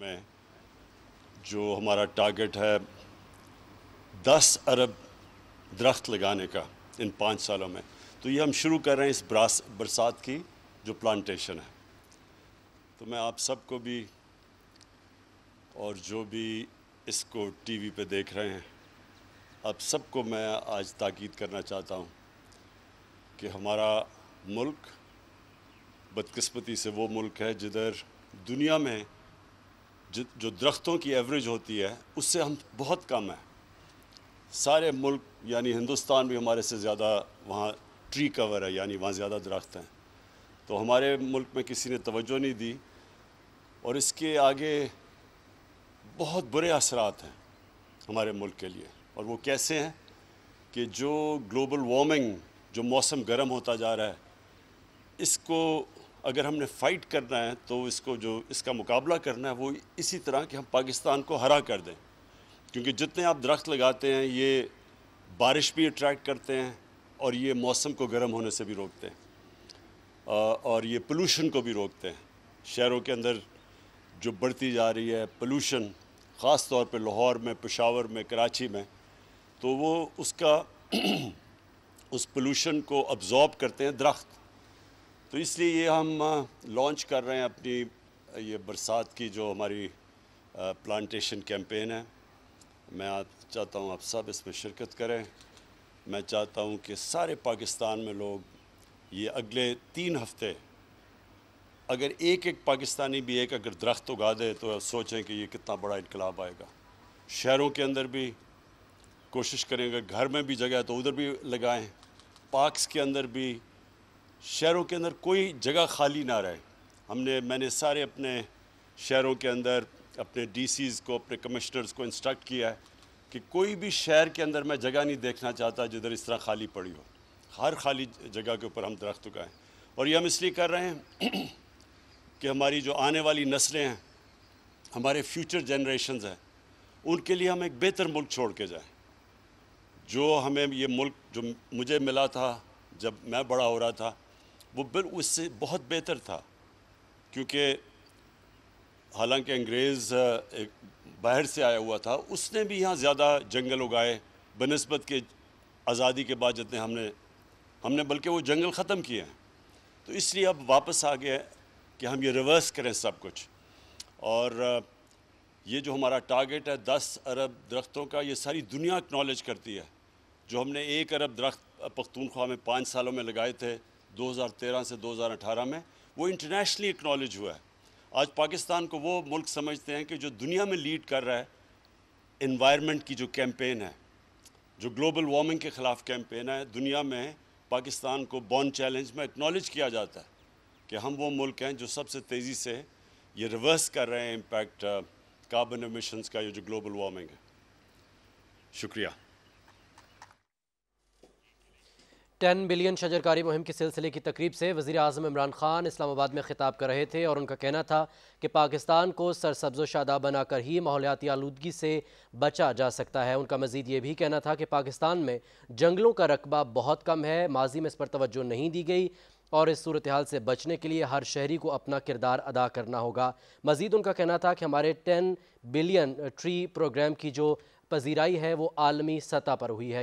में जो हमारा टारगेट है दस अरब दरख्त लगाने का इन पाँच सालों में तो ये हम शुरू कर रहे हैं इस बरास बरसात की जो प्लांटेशन है तो मैं आप सबको भी और जो भी इसको टीवी पे देख रहे हैं आप सबको मैं आज ताकीद करना चाहता हूँ कि हमारा मुल्क बदकस्मती से वो मुल्क है जिधर दुनिया में जो जो दरख्तों की एवरेज होती है उससे हम बहुत कम हैं सारे मुल्क यानी हिंदुस्तान भी हमारे से ज़्यादा वहाँ ट्री कवर है यानी वहाँ ज़्यादा दरख्त हैं तो हमारे मुल्क में किसी ने तोज्जो नहीं दी और इसके आगे बहुत बुरे असरात हैं हमारे मुल्क के लिए और वो कैसे हैं कि जो ग्लोबल वार्मिंग जो मौसम गर्म होता जा रहा है इसको अगर हमने फ़ाइट करना है तो इसको जो इसका मुकाबला करना है वो इसी तरह कि हम पाकिस्तान को हरा कर दें क्योंकि जितने आप दरख्त लगाते हैं ये बारिश भी अट्रैक्ट करते हैं और ये मौसम को गर्म होने से भी रोकते हैं और ये पोलूशन को भी रोकते हैं शहरों के अंदर जो बढ़ती जा रही है पोलूशन ख़ास तौर पर लाहौर में पेशावर में कराची में तो वो उसका उस पोलूशन को अब्ज़ॉर्ब करते हैं दरख्त तो इसलिए ये हम लॉन्च कर रहे हैं अपनी ये बरसात की जो हमारी प्लांटेशन कैंपेन है मैं चाहता हूँ आप सब इसमें शिरकत करें मैं चाहता हूँ कि सारे पाकिस्तान में लोग ये अगले तीन हफ्ते अगर एक एक पाकिस्तानी भी एक अगर दरख्त उगा दे तो सोचें कि ये कितना बड़ा इनकलाब आएगा शहरों के अंदर भी कोशिश करें अगर घर में भी जगह है तो उधर भी लगाएं पार्क्स के अंदर भी शहरों के अंदर कोई जगह खाली ना रहे हमने मैंने सारे अपने शहरों के अंदर अपने डीसीज़ को अपने कमिश्नर्स को इंस्ट्रक्ट किया है कि कोई भी शहर के अंदर मैं जगह नहीं देखना चाहता जिधर इस तरह खाली पड़ी हो हर खाली जगह के ऊपर हम दरख्त उगाएँ और ये हम इसलिए कर रहे हैं कि हमारी जो आने वाली नस्लें हैं हमारे फ्यूचर जनरेशन हैं उनके लिए हम एक बेहतर मुल्क छोड़ के जाएँ जो हमें ये मुल्क जो मुझे मिला था जब मैं बड़ा हो रहा था वो बिल उससे बहुत बेहतर था क्योंकि हालांकि अंग्रेज़ एक बाहर से आया हुआ था उसने भी यहाँ ज़्यादा जंगल उगाए बनस्बत के आज़ादी के बाद जितने हमने हमने बल्कि वो जंगल ख़त्म किए हैं तो इसलिए अब वापस आ गया कि हम ये रिवर्स करें सब कुछ और ये जो हमारा टारगेट है दस अरब दरख्तों का ये सारी दुनिया एक्नॉलेज करती है जो हमने एक अरब दरख्त पख्तूनख्वा में पाँच सालों में लगाए थे 2013 से 2018 में वो इंटरनेशनली एक्नॉलेज हुआ है आज पाकिस्तान को वो मुल्क समझते हैं कि जो दुनिया में लीड कर रहा है इन्वायरमेंट की जो कैंपेन है जो ग्लोबल वार्मिंग के ख़िलाफ़ कैंपेन है दुनिया में पाकिस्तान को बॉन चैलेंज में एक्नॉलेज किया जाता है कि हम वो मुल्क हैं जो सबसे तेज़ी से ये रिवर्स कर रहे हैं इम्पैक्ट कार्बन एमिशन्स का ये जो ग्लोबल वार्मिंग है शुक्रिया टेन बिलियन शजरकारी मुहिम के सिलसिले की तकरीब से वजी अजम इमरान खान इस्लामाबाद में खिताब कर रहे थे और उनका कहना था कि पाकिस्तान को सरसब्जो शादा बनाकर ही माहौलियाती आलूदगी से बचा जा सकता है उनका मजीद ये भी कहना था कि पाकिस्तान में जंगलों का रकबा बहुत कम है माजी में इस पर तोज्जो नहीं दी गई और इस सूरत हाल से बचने के लिए हर शहरी को अपना किरदार अदा करना होगा मजीद उनका कहना था कि हमारे टेन बिलियन ट्री प्रोग्राम की जो पजीराई है वो आलमी सतह पर हुई है